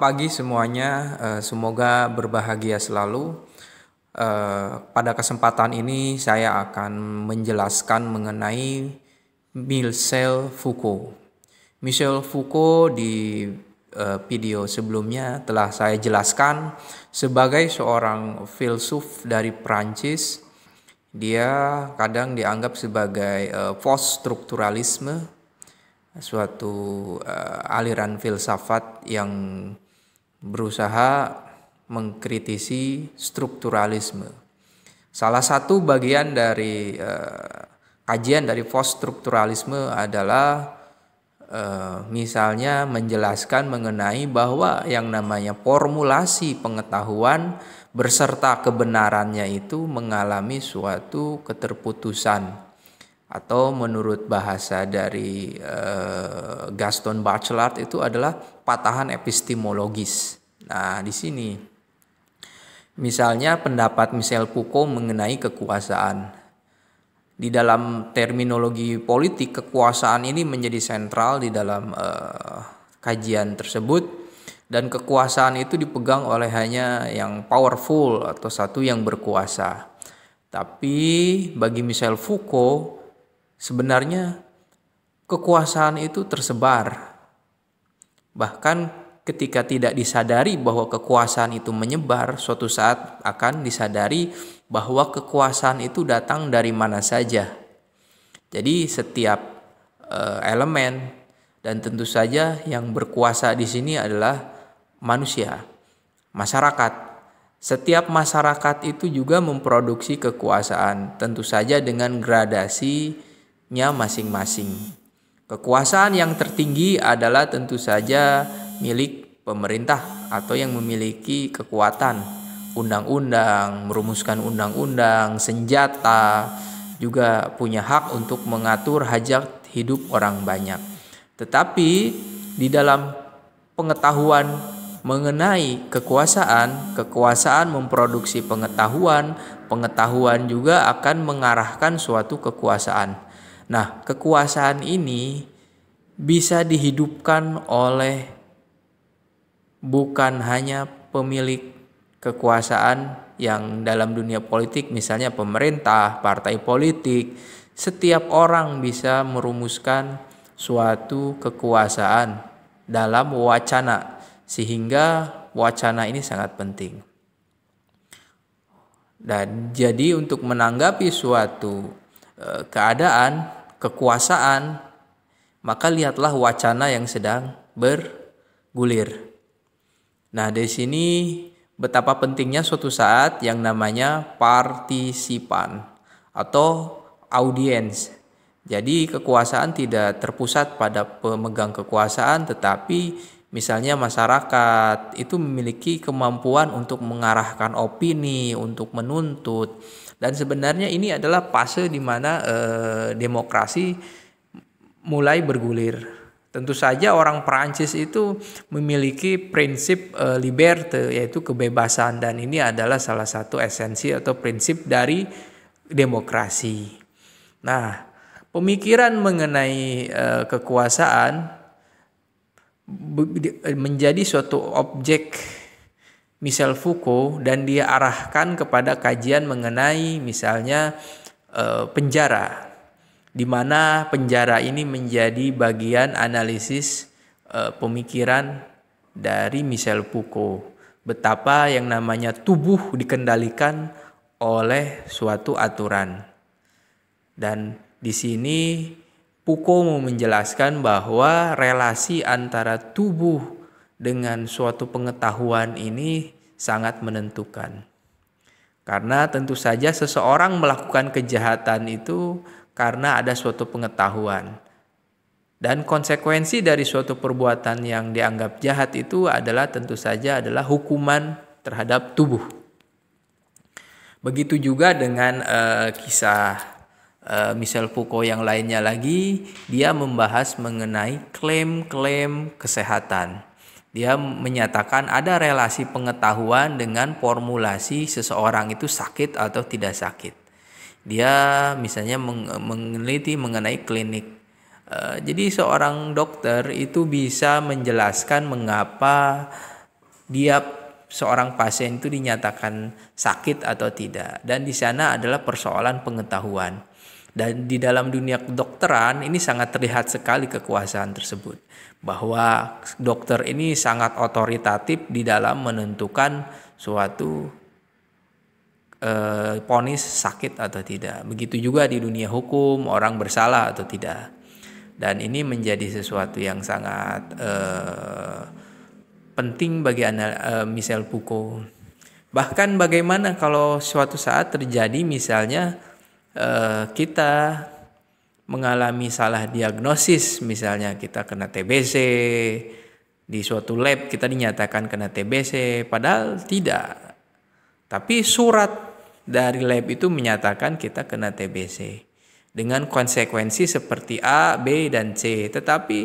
pagi semuanya. Eh, semoga berbahagia selalu. Eh, pada kesempatan ini saya akan menjelaskan mengenai Michel Foucault. Michel Foucault di eh, video sebelumnya telah saya jelaskan sebagai seorang filsuf dari Prancis. Dia kadang dianggap sebagai post-strukturalisme suatu uh, aliran filsafat yang berusaha mengkritisi strukturalisme. Salah satu bagian dari eh, kajian dari strukturalisme adalah eh, misalnya menjelaskan mengenai bahwa yang namanya formulasi pengetahuan berserta kebenarannya itu mengalami suatu keterputusan atau menurut bahasa dari uh, Gaston Bachelard itu adalah patahan epistemologis. Nah, di sini misalnya pendapat Michel Foucault mengenai kekuasaan. Di dalam terminologi politik, kekuasaan ini menjadi sentral di dalam uh, kajian tersebut dan kekuasaan itu dipegang oleh hanya yang powerful atau satu yang berkuasa. Tapi bagi Michel Foucault Sebenarnya kekuasaan itu tersebar. Bahkan ketika tidak disadari bahwa kekuasaan itu menyebar, suatu saat akan disadari bahwa kekuasaan itu datang dari mana saja. Jadi setiap uh, elemen dan tentu saja yang berkuasa di sini adalah manusia, masyarakat. Setiap masyarakat itu juga memproduksi kekuasaan, tentu saja dengan gradasi miliknya masing-masing. Kekuasaan yang tertinggi adalah tentu saja milik pemerintah atau yang memiliki kekuatan undang-undang, merumuskan undang-undang, senjata, juga punya hak untuk mengatur hajat hidup orang banyak. Tetapi di dalam pengetahuan mengenai kekuasaan, kekuasaan memproduksi pengetahuan, pengetahuan juga akan mengarahkan suatu kekuasaan. Nah, kekuasaan ini bisa dihidupkan oleh bukan hanya pemilik kekuasaan yang dalam dunia politik misalnya pemerintah, partai politik, setiap orang bisa merumuskan suatu kekuasaan dalam wacana sehingga wacana ini sangat penting. Dan jadi untuk menanggapi suatu eh, keadaan kekuasaan, maka lihatlah wacana yang sedang bergulir. Nah, di sini betapa pentingnya suatu saat yang namanya partisipan atau audiens. Jadi kekuasaan tidak terpusat pada pemegang kekuasaan tetapi Misalnya masyarakat itu memiliki kemampuan untuk mengarahkan opini, untuk menuntut. Dan sebenarnya ini adalah fase di mana eh, demokrasi mulai bergulir. Tentu saja orang Perancis itu memiliki prinsip e, eh, liberte yaitu kebebasan dan ini adalah salah satu esensi atau prinsip dari demokrasi. Nah, pemikiran mengenai e, kekuasaan menjadi suatu objek Michel Foucault dan dia arahkan kepada kajian mengenai misalnya eh, penjara di mana penjara ini menjadi bagian analisis eh, pemikiran dari Michel Foucault betapa yang namanya tubuh dikendalikan oleh suatu aturan dan di sini Foucault mau menjelaskan bahwa relasi antara tubuh dengan suatu pengetahuan ini sangat menentukan. Karena tentu saja seseorang melakukan kejahatan itu karena ada suatu pengetahuan. Dan konsekuensi dari suatu perbuatan yang dianggap jahat itu adalah tentu saja adalah hukuman terhadap tubuh. Begitu juga dengan e, kisah uh, eh, Michel Foucault yang lainnya lagi, dia membahas mengenai klaim-klaim kesehatan. Dia menyatakan ada relasi pengetahuan dengan formulasi seseorang itu sakit atau tidak sakit. Dia misalnya meneliti mengenai klinik. Eh, jadi seorang dokter itu bisa menjelaskan mengapa dia seorang pasien itu dinyatakan sakit atau tidak dan di sana adalah persoalan pengetahuan dan di dalam dunia kedokteran ini sangat terlihat sekali kekuasaan tersebut. Bahwa dokter ini sangat otoritatif di dalam menentukan suatu eh, ponis sakit atau tidak. Begitu juga di dunia hukum orang bersalah atau tidak. Dan ini menjadi sesuatu yang sangat eh, penting bagi eh, Michel Foucault. Bahkan bagaimana kalau suatu saat terjadi misalnya Eh, kita mengalami salah diagnosis, misalnya kita kena TBC, di suatu lab kita dinyatakan kena TBC, padahal tidak. Tapi surat dari lab itu menyatakan kita kena TBC dengan konsekuensi seperti A, B, dan C. Tetapi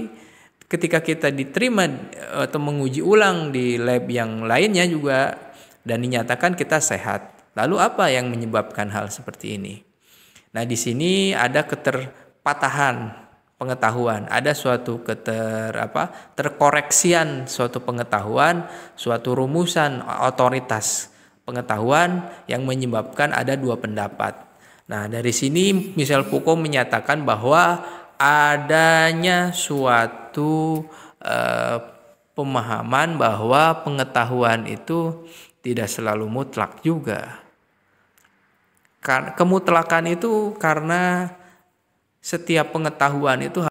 ketika kita diterima eh, atau menguji ulang di lab yang lainnya juga dan dinyatakan kita sehat. Lalu apa yang menyebabkan hal seperti ini? Nah, di sini ada keterpatahan pengetahuan, ada suatu keter apa? terkoreksian suatu pengetahuan, suatu rumusan otoritas pengetahuan yang menyebabkan ada dua pendapat. Nah, dari sini misal Foucault menyatakan bahwa adanya suatu eh, pemahaman bahwa pengetahuan itu tidak selalu mutlak juga. Kemutlakan itu karena setiap pengetahuan itu